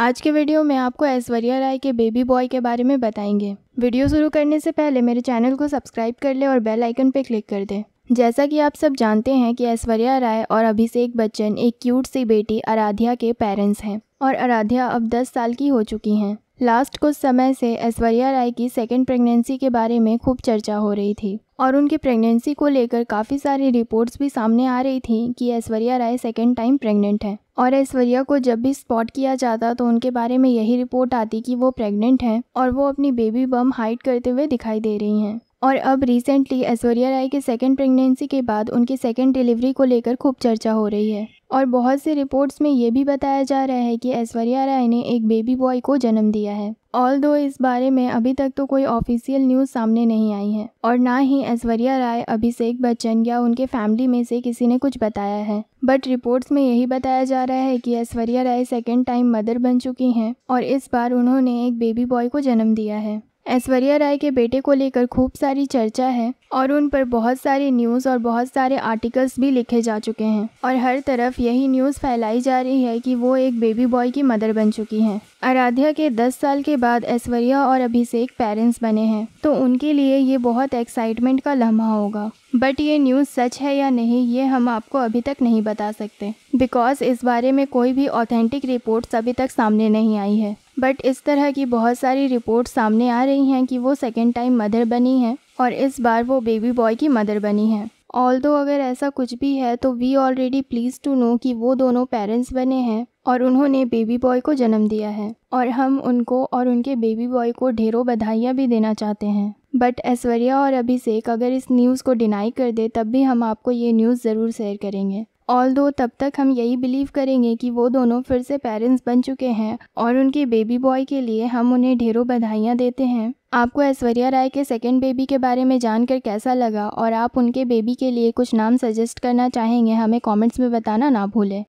आज के वीडियो में आपको ऐश्वर्या राय के बेबी बॉय के बारे में बताएंगे वीडियो शुरू करने से पहले मेरे चैनल को सब्सक्राइब कर ले और बेल आइकन पर क्लिक कर दे जैसा कि आप सब जानते हैं कि ऐश्वर्या राय और अभिषेक बच्चन एक क्यूट सी बेटी आराध्या के पेरेंट्स हैं और आराध्या अब 10 साल की हो चुकी हैं लास्ट कुछ समय से ऐश्वर्या राय की सेकेंड प्रेगनेंसी के बारे में खूब चर्चा हो रही थी और उनकी प्रेगनेंसी को लेकर काफ़ी सारी रिपोर्ट्स भी सामने आ रही थी कि Aishwarya Rai second time pregnant हैं और ऐश्वर्या को जब भी स्पॉट किया जाता तो उनके बारे में यही रिपोर्ट आती कि वो प्रेग्नेंट हैं और वो अपनी बेबी बम हाइड करते हुए दिखाई दे रही हैं और अब रिसेंटली ऐश्वर्या राय के सेकेंड प्रेगनेंसी के बाद उनकी सेकेंड डिलीवरी को लेकर खूब चर्चा हो रही है और बहुत से रिपोर्ट्स में ये भी बताया जा रहा है कि ऐश्वर्या राय ने एक बेबी बॉय को जन्म दिया है ऑल दो इस बारे में अभी तक तो कोई ऑफिशियल न्यूज़ सामने नहीं आई है और ना ही ऐश्वर्या राय अभिषेक बच्चन या उनके फैमिली में से किसी ने कुछ बताया है बट रिपोर्ट्स में यही बताया जा रहा है कि Aishwarya Rai second time mother बन चुकी हैं और इस बार उन्होंने एक बेबी बॉय को जन्म दिया है ऐश्वर्या राय के बेटे को लेकर खूब सारी चर्चा है और उन पर बहुत सारे न्यूज़ और बहुत सारे आर्टिकल्स भी लिखे जा चुके हैं और हर तरफ यही न्यूज़ फैलाई जा रही है कि वो एक बेबी बॉय की मदर बन चुकी हैं आराध्या के 10 साल के बाद ऐश्वर्या और अभिषेक पेरेंट्स बने हैं तो उनके लिए ये बहुत एक्साइटमेंट का लम्हा होगा बट ये न्यूज़ सच है या नहीं ये हम आपको अभी तक नहीं बता सकते बिकॉज इस बारे में कोई भी ऑथेंटिक रिपोर्ट्स अभी तक सामने नहीं आई है बट इस तरह की बहुत सारी रिपोर्ट सामने आ रही हैं कि वो सेकेंड टाइम मदर बनी हैं और इस बार वो बेबी बॉय की मदर बनी हैं ऑल दो अगर ऐसा कुछ भी है तो we already please to know कि वो दोनों पेरेंट्स बने हैं और उन्होंने बेबी बॉय को जन्म दिया है और हम उनको और उनके बेबी बॉय को ढेरों बधाइयाँ भी देना चाहते हैं बट ऐश्वर्या और अभिषेक अगर इस न्यूज़ को डिनाई कर दे तब भी हम आपको ये न्यूज़ ज़रूर शेयर करेंगे ऑल दो तब तक हम यही बिलीव करेंगे कि वो दोनों फिर से पेरेंट्स बन चुके हैं और उनके बेबी बॉय के लिए हम उन्हें ढेरों बधाइयाँ देते हैं आपको ऐश्वर्या राय के सेकेंड बेबी के बारे में जानकर कैसा लगा और आप उनके बेबी के लिए कुछ नाम सजेस्ट करना चाहेंगे हमें कॉमेंट्स में बताना ना भूलें